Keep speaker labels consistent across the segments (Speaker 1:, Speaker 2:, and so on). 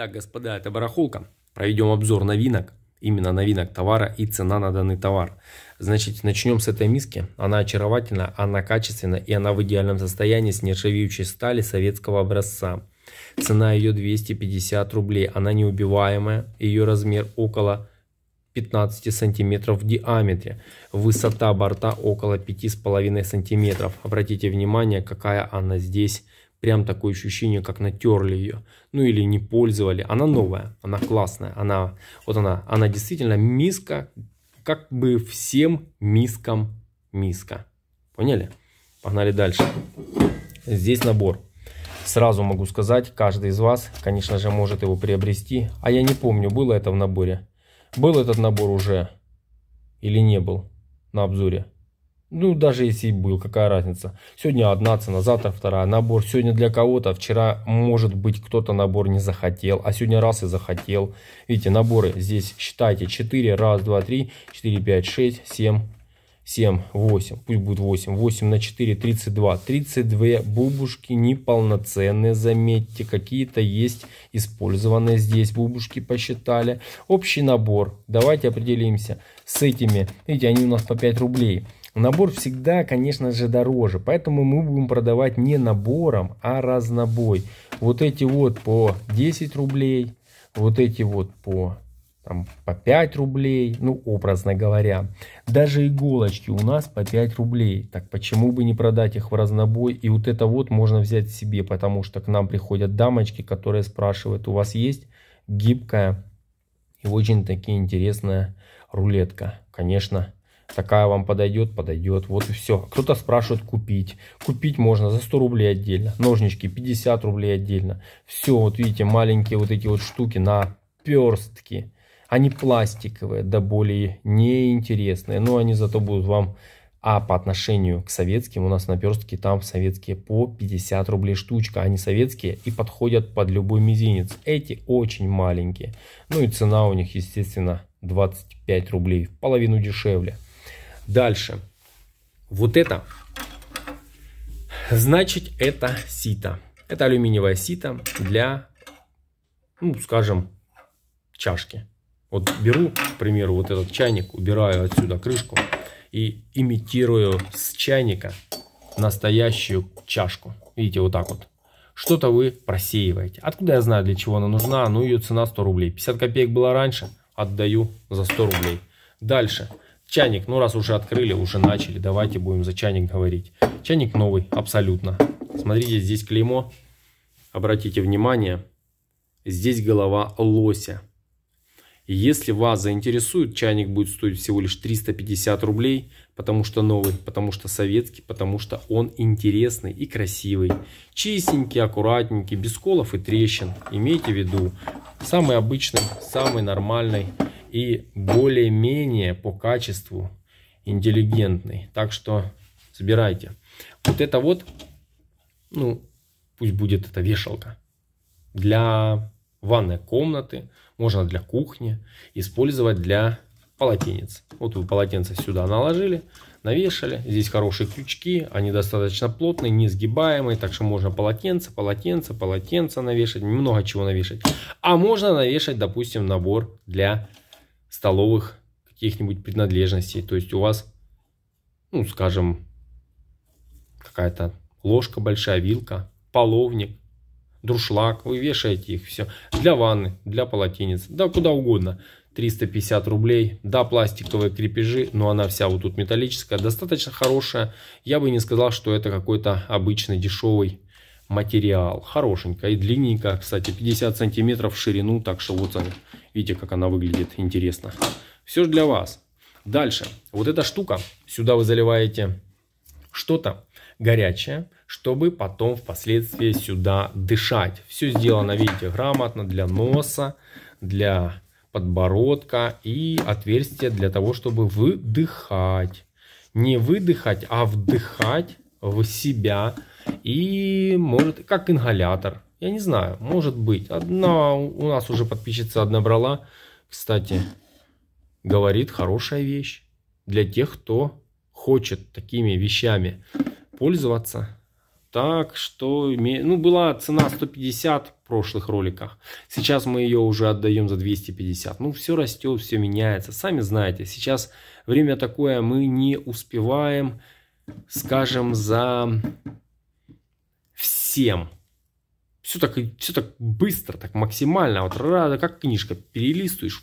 Speaker 1: Так, господа, это барахолка. Проведем обзор новинок, именно новинок товара и цена на данный товар. Значит, начнем с этой миски. Она очаровательна, она качественна и она в идеальном состоянии с нержавеющей стали советского образца. Цена ее 250 рублей. Она неубиваемая. Ее размер около 15 сантиметров в диаметре. Высота борта около 5,5 сантиметров. Обратите внимание, какая она здесь прям такое ощущение, как натерли ее, ну или не пользовали. Она новая, она классная, она, вот она, она действительно миска, как бы всем мискам миска. Поняли? Погнали дальше. Здесь набор. Сразу могу сказать, каждый из вас, конечно же, может его приобрести. А я не помню, было это в наборе. Был этот набор уже или не был на обзоре. Ну, даже если и был, какая разница. Сегодня одна цена, завтра вторая. Набор сегодня для кого-то, а вчера, может быть, кто-то набор не захотел, а сегодня раз и захотел. Видите, наборы здесь, считайте, 4, раз, два, три, 4, 5, 6, 7, 7, 8, пусть будет 8, 8 на 4, 32. 32 бубушки неполноценные, заметьте, какие-то есть использованные здесь бубушки посчитали. Общий набор, давайте определимся с этими, видите, они у нас по 5 рублей. Набор всегда, конечно же, дороже, поэтому мы будем продавать не набором, а разнобой. Вот эти вот по 10 рублей, вот эти вот по там, по 5 рублей, ну, образно говоря. Даже иголочки у нас по 5 рублей. Так почему бы не продать их в разнобой? И вот это вот можно взять себе, потому что к нам приходят дамочки, которые спрашивают, у вас есть гибкая и очень такие интересная рулетка? Конечно, Такая вам подойдет, подойдет. Вот и все. Кто-то спрашивает купить. Купить можно за 100 рублей отдельно. Ножнички 50 рублей отдельно. Все, вот видите, маленькие вот эти вот штуки на перстки. Они пластиковые, да более неинтересные. Но они зато будут вам... А по отношению к советским у нас на перстке там советские по 50 рублей штучка. Они советские и подходят под любой мизинец. Эти очень маленькие. Ну и цена у них, естественно, 25 рублей. В половину дешевле. Дальше. Вот это. Значит, это сито. Это алюминиевое сито для, ну, скажем, чашки. Вот беру, к примеру, вот этот чайник, убираю отсюда крышку и имитирую с чайника настоящую чашку. Видите, вот так вот. Что-то вы просеиваете. Откуда я знаю, для чего она нужна? Ну, ее цена 100 рублей. 50 копеек было раньше, отдаю за 100 рублей. Дальше. Чайник, ну раз уже открыли, уже начали, давайте будем за чайник говорить. Чайник новый, абсолютно. Смотрите, здесь клеймо, обратите внимание, здесь голова лося. Если вас заинтересует, чайник будет стоить всего лишь 350 рублей, потому что новый, потому что советский, потому что он интересный и красивый. Чистенький, аккуратненький, без колов и трещин. Имейте в виду, самый обычный, самый нормальный и более-менее по качеству интеллигентный. Так что собирайте. Вот это вот, ну, пусть будет это вешалка. Для ванной комнаты, можно для кухни, использовать для полотенец. Вот вы полотенце сюда наложили, навешали. Здесь хорошие крючки, они достаточно плотные, не сгибаемые, так что можно полотенце, полотенце, полотенце навешать, много чего навешать. А можно навешать, допустим, набор для столовых каких-нибудь принадлежностей. То есть у вас, ну, скажем, какая-то ложка большая, вилка, половник, дуршлаг, вы вешаете их, все. Для ванны, для полотенец, да куда угодно. 350 рублей, да, пластиковые крепежи, но она вся вот тут металлическая, достаточно хорошая. Я бы не сказал, что это какой-то обычный дешевый материал. Хорошенькая и длинненькая, кстати, 50 сантиметров в ширину, так что вот они Видите, как она выглядит интересно. Все же для вас. Дальше. Вот эта штука. Сюда вы заливаете что-то горячее, чтобы потом впоследствии сюда дышать. Все сделано, видите, грамотно для носа, для подбородка и отверстие для того, чтобы выдыхать. Не выдыхать, а вдыхать в себя. И может, как ингалятор, я не знаю, может быть. Одна у нас уже подписчица одна брала. Кстати, говорит, хорошая вещь для тех, кто хочет такими вещами пользоваться. Так что, ну, была цена 150 в прошлых роликах. Сейчас мы ее уже отдаем за 250. Ну, все растет, все меняется. Сами знаете, сейчас время такое, мы не успеваем, скажем, за всем все так, все так быстро, так максимально, а вот рада, как книжка, перелистываешь,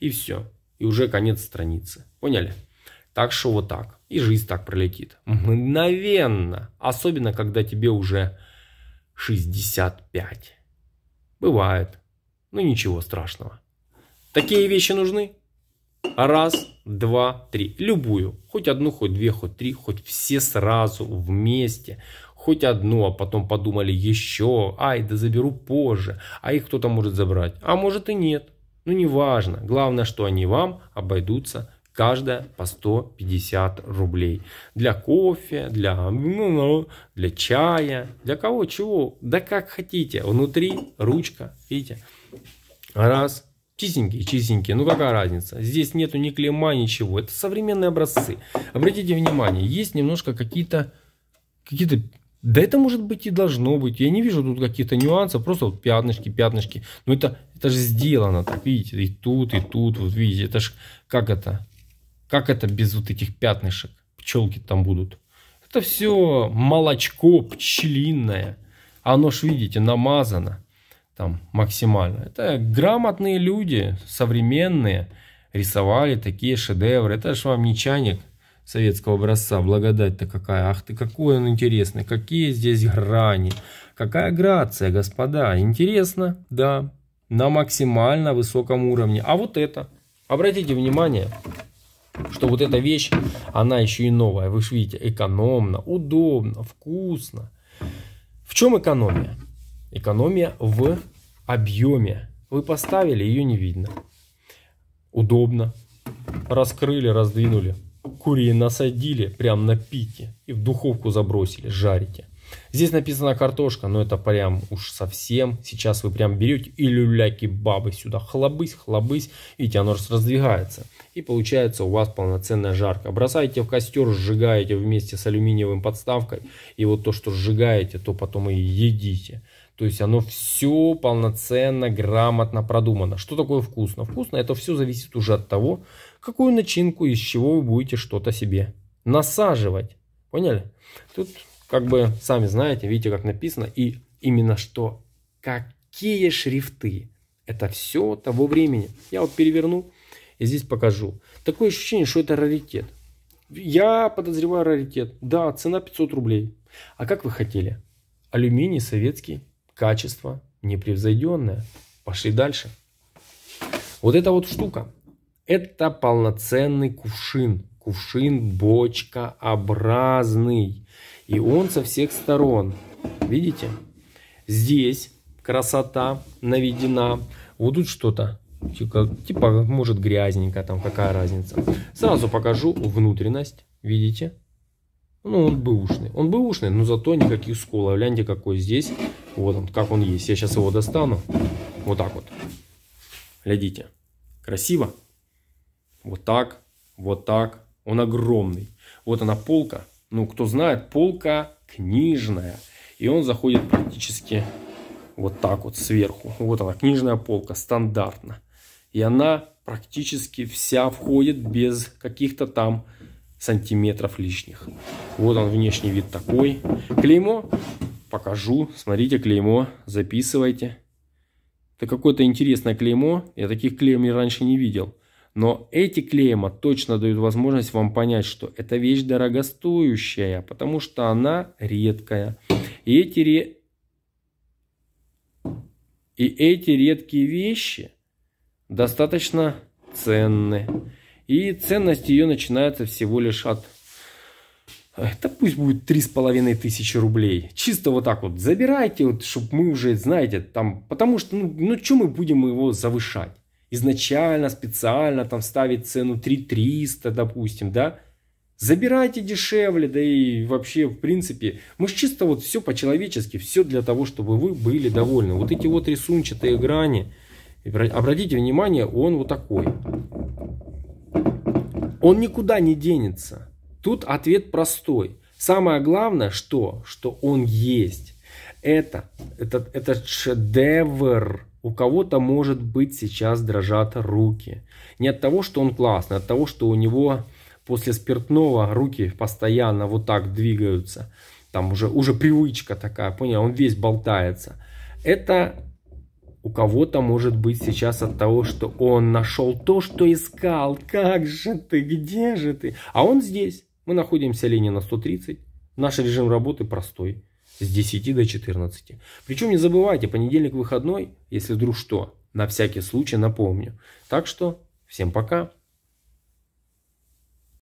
Speaker 1: и все. И уже конец страницы. Поняли? Так что вот так. И жизнь так пролетит. Мгновенно. Особенно, когда тебе уже 65. Бывает. Ну ничего страшного. Такие вещи нужны? Раз, два, три. Любую. Хоть одну, хоть две, хоть три, хоть все сразу вместе. Хоть одну, а потом подумали еще. Ай, да заберу позже. А их кто-то может забрать. А может и нет. Ну не важно. Главное, что они вам обойдутся каждая по 150 рублей. Для кофе, для, ну, ну, для чая, для кого чего, да как хотите. Внутри ручка, видите. Раз, Чистенькие, чистенькие, ну какая разница? Здесь нету ни клейма, ничего. Это современные образцы. Обратите внимание, есть немножко какие-то... Какие-то... Да это может быть и должно быть. Я не вижу тут каких-то нюансов, просто вот пятнышки, пятнышки. Но это, это же сделано так, видите, и тут, и тут, вот видите. Это ж как это? Как это без вот этих пятнышек? Пчелки там будут. Это все молочко пчелиное. Оно ж, видите, намазано там максимально. Это грамотные люди, современные, рисовали такие шедевры. Это же вам не чайник советского образца, благодать-то какая. Ах ты, какой он интересный, какие здесь грани, какая грация, господа. Интересно, да, на максимально высоком уровне. А вот это, обратите внимание, что вот эта вещь, она еще и новая. Вы же видите, экономно, удобно, вкусно. В чем экономия? Экономия в объеме. Вы поставили, ее не видно. Удобно. Раскрыли, раздвинули. Курии насадили прям на пике и в духовку забросили, жарите. Здесь написано картошка, но это прям уж совсем. Сейчас вы прям берете и люляки бабы сюда хлобысь, хлобысь, видите, оно раздвигается. И получается у вас полноценная жарка. Бросаете в костер, сжигаете вместе с алюминиевым подставкой. И вот то, что сжигаете, то потом и едите. То есть оно все полноценно, грамотно продумано. Что такое вкусно? Вкусно это все зависит уже от того, какую начинку, из чего вы будете что-то себе насаживать. Поняли? Тут как бы сами знаете, видите, как написано. И именно что, какие шрифты. Это все того времени. Я вот переверну и здесь покажу. Такое ощущение, что это раритет. Я подозреваю раритет. Да, цена 500 рублей. А как вы хотели? Алюминий советский Качество непревзойденное. Пошли дальше. Вот эта вот штука. Это полноценный кувшин. Кувшин бочкообразный. И он со всех сторон. Видите? Здесь красота наведена. Вот тут что-то типа, типа может грязненько там какая разница сразу покажу внутренность видите ну он бэушный он бэушный но зато никаких сколов а гляньте какой здесь вот он, как он есть. Я сейчас его достану. Вот так вот. Глядите. Красиво? Вот так, вот так. Он огромный. Вот она полка. Ну, кто знает, полка книжная. И он заходит практически вот так вот сверху. Вот она, книжная полка, стандартно. И она практически вся входит без каких-то там сантиметров лишних. Вот он внешний вид такой. Клеймо покажу. Смотрите клеймо, записывайте. Это какое-то интересное клеймо. Я таких клеем я раньше не видел. Но эти клейма точно дают возможность вам понять, что эта вещь дорогостоящая, потому что она редкая. И эти, ре... И эти редкие вещи достаточно ценны. И ценность ее начинается всего лишь от это пусть будет три с половиной тысячи рублей. Чисто вот так вот забирайте, вот, чтобы мы уже, знаете, там, потому что, ну, ну что мы будем его завышать? Изначально, специально там ставить цену 3300, допустим, да? Забирайте дешевле, да и вообще, в принципе, мы же чисто вот все по-человечески, все для того, чтобы вы были довольны. Вот эти вот рисунчатые грани, обратите внимание, он вот такой. Он никуда не денется. Тут ответ простой. Самое главное, что, что он есть. Это, этот, этот шедевр. У кого-то, может быть, сейчас дрожат руки. Не от того, что он классный, а от того, что у него после спиртного руки постоянно вот так двигаются. Там уже, уже привычка такая, понял, он весь болтается. Это у кого-то может быть сейчас от того, что он нашел то, что искал. Как же ты, где же ты? А он здесь. Мы находимся на 130. Наш режим работы простой. С 10 до 14. Причем не забывайте, понедельник выходной, если вдруг что, на всякий случай напомню. Так что всем пока.